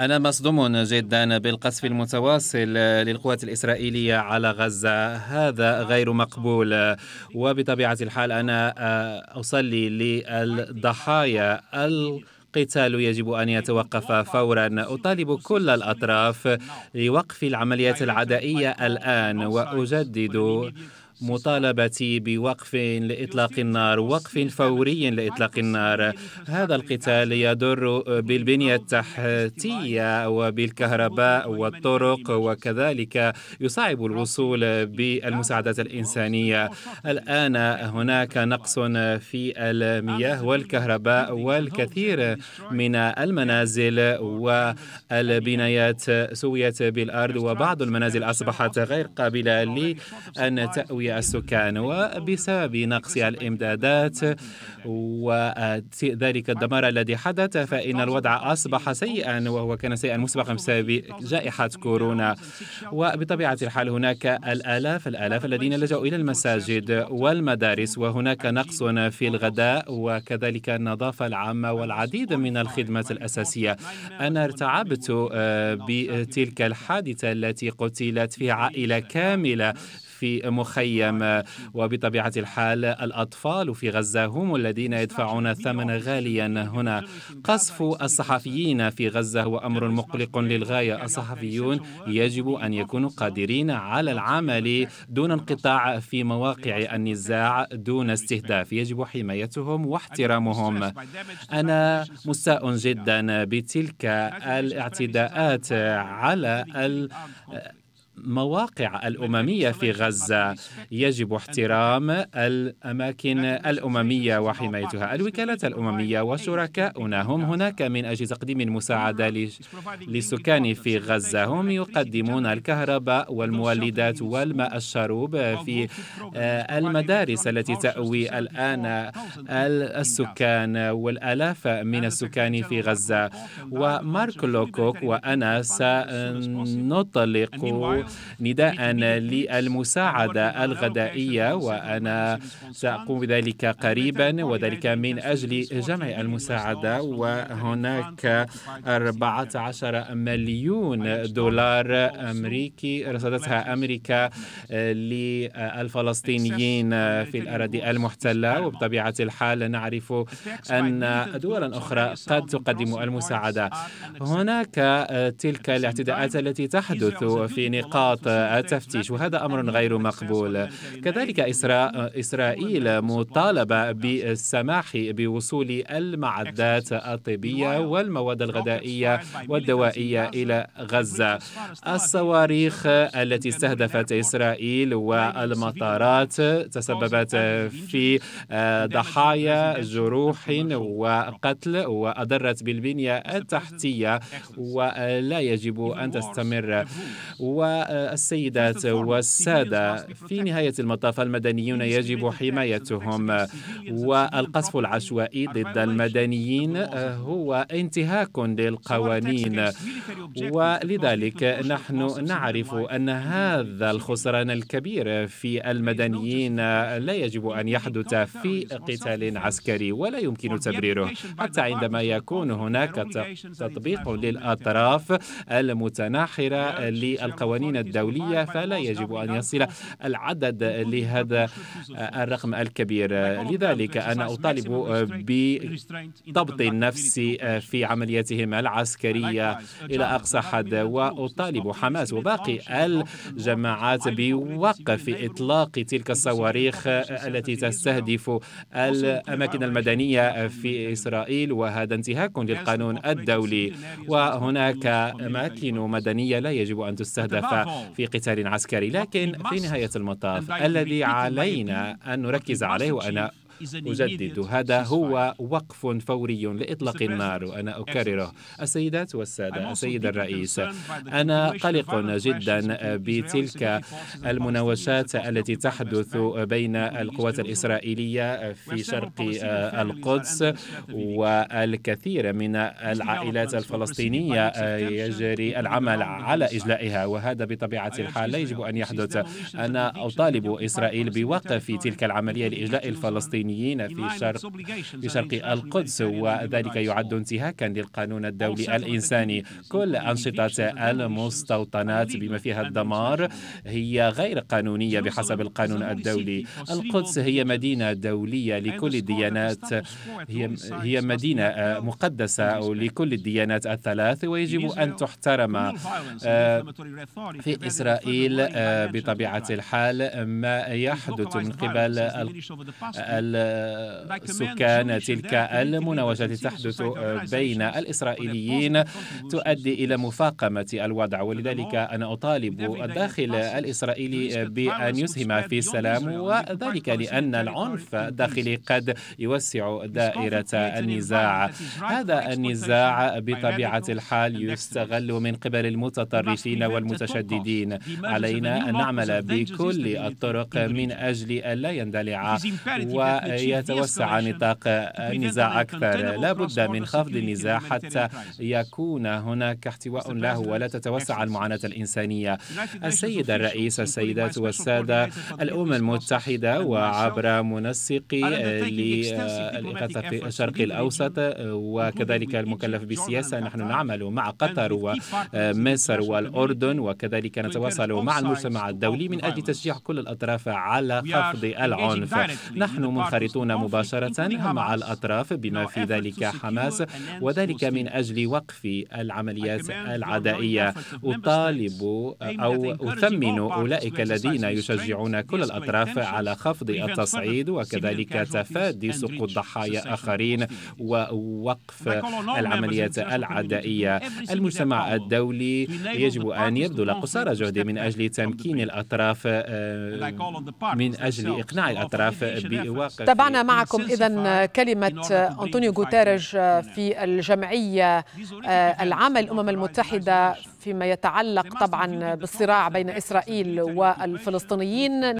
أنا مصدوم جدا بالقصف المتواصل للقوات الإسرائيلية على غزة هذا غير مقبول وبطبيعة الحال أنا آه، أصلي للضحايا القتال يجب أن يتوقف فورا أطالب كل الأطراف لوقف العمليات العدائية الآن وأجدد مطالبة بوقف لإطلاق النار وقف فوري لإطلاق النار هذا القتال يضر بالبنية التحتية وبالكهرباء والطرق وكذلك يصعب الوصول بالمساعدات الإنسانية الآن هناك نقص في المياه والكهرباء والكثير من المنازل والبنايات سويت بالأرض وبعض المنازل أصبحت غير قابلة لأن تأوي السكان وبسبب نقص الإمدادات وذلك الدمار الذي حدث فإن الوضع أصبح سيئا وهو كان سيئا مسبقا بسبب جائحة كورونا وبطبيعة الحال هناك الآلاف الآلاف الذين لجأوا إلى المساجد والمدارس وهناك نقص في الغداء وكذلك النظافة العامة والعديد من الخدمات الأساسية أنا ارتعبت آه، بتلك الحادثة التي قتلت فيها عائلة كاملة في مخيم وبطبيعة الحال الأطفال في غزة هم الذين يدفعون الثمن غاليا هنا قصف الصحفيين في غزة هو أمر مقلق للغاية الصحفيون يجب أن يكونوا قادرين على العمل دون انقطاع في مواقع النزاع دون استهداف يجب حمايتهم واحترامهم أنا مستاء جدا بتلك الاعتداءات على ال المواقع الأممية في غزة يجب احترام الأماكن الأممية وحمايتها الوكالات الأممية وشركاؤنا هم هناك من أجل تقديم المساعدة للسكان في غزة هم يقدمون الكهرباء والمولدات والماء الشروب في آه، المدارس التي تأوي الآن السكان والآلاف من السكان في غزة ومارك لوكوك وأنا سنطلق نداء للمساعدة الغذائية وأنا سأقوم بذلك قريبا وذلك من أجل جمع المساعدة وهناك 14 مليون دولار أمريكي رصدتها أمريكا للفلسطينيين في الأراضي المحتلة وبطبيعة الحال نعرف أن دولا أخرى قد تقدم المساعدة هناك تلك الاعتداءات التي تحدث في نقاط نقاط التفتيش وهذا أمر غير مقبول كذلك إسراء إسرائيل مطالبة بالسماح بوصول المعدات الطبية والمواد الغذائية والدوائية إلى غزة الصواريخ التي استهدفت إسرائيل والمطارات تسببت في آه، ضحايا جروح وقتل وأضرت بالبنية التحتية ولا يجب أن تستمر و السيدات والسادة في نهاية المطاف المدنيون يجب حمايتهم والقصف العشوائي ضد المدنيين هو انتهاك للقوانين ولذلك نحن نعرف أن هذا الخسران الكبير في المدنيين لا يجب أن يحدث في قتال عسكري ولا يمكن تبريره حتى عندما يكون هناك تطبيق للأطراف المتناحرة للقوانين الدولية فلا يجب أن يصل العدد لهذا الرقم الكبير لذلك أنا أطالب بضبط النفس في عملياتهم العسكرية إلى أقصى حد وأطالب حماس وباقي الجماعات بوقف إطلاق تلك الصواريخ التي تستهدف الأماكن المدنية في إسرائيل وهذا انتهاك للقانون الدولي وهناك أماكن مدنية لا يجب أن تستهدف في قتال عسكري لكن في نهاية المطاف الذي علينا أن نركز عليه وأنا أجدد هذا هو وقف فوري لإطلاق النار وأنا أكرره السيدات والسادة السيد الرئيس أنا قلق جدا بتلك المناوشات التي تحدث بين القوات الإسرائيلية في شرق القدس والكثير من العائلات الفلسطينية يجري العمل على إجلائها وهذا بطبيعة الحال لا يجب أن يحدث أنا أطالب إسرائيل بوقف تلك العملية لإجلاء الفلسطينيين الفلسطينيين في شرق في شرق القدس وذلك يعد انتهاكا للقانون الدولي الإنساني كل أنشطة المستوطنات بما فيها الدمار هي غير قانونية بحسب القانون الدولي القدس هي مدينة دولية لكل الديانات هي هي مدينة آه، مقدسة لكل الديانات الثلاث ويجب أن تحترم آه، في إسرائيل آه، بطبيعة الحال ما يحدث من قبل سكان تلك المناوشات تحدث بين الإسرائيليين تؤدي إلى مفاقمة الوضع ولذلك أنا أطالب الداخل الإسرائيلي بأن يسهم في السلام وذلك لأن العنف الداخلي قد يوسع دائرة النزاع هذا النزاع بطبيعة الحال يستغل من قبل المتطرفين والمتشددين علينا أن نعمل بكل الطرق من أجل ألا يندلع و يتوسع نطاق النزاع أكثر لا بد من خفض النزاع حتى يكون هناك احتواء له ولا تتوسع المعاناة الإنسانية السيد الرئيس السيدات والسادة الأمم المتحدة وعبر منسقي في الشرق الأوسط آه، وكذلك المكلف بالسياسة نحن نعمل مع قطر ومصر آه، والأردن وكذلك نتواصل مع المجتمع الدولي من أجل تشجيع كل الأطراف على خفض العنف نحن منخرطين ينخرطون مباشرة مع الأطراف بما في ذلك حماس وذلك من أجل وقف العمليات العدائية أطالب أو أثمن أولئك الذين يشجعون كل الأطراف على خفض التصعيد وكذلك تفادي سقوط ضحايا آخرين ووقف العمليات العدائية المجتمع الدولي يجب أن يبذل قصارى جهده من أجل تمكين الأطراف آه، من أجل إقناع الأطراف بواقع تابعنا معكم إذا كلمة أنطونيو غوتيريش في الجمعية آه، العامة للأمم المتحدة فيما يتعلق طبعا بالصراع بين إسرائيل والفلسطينيين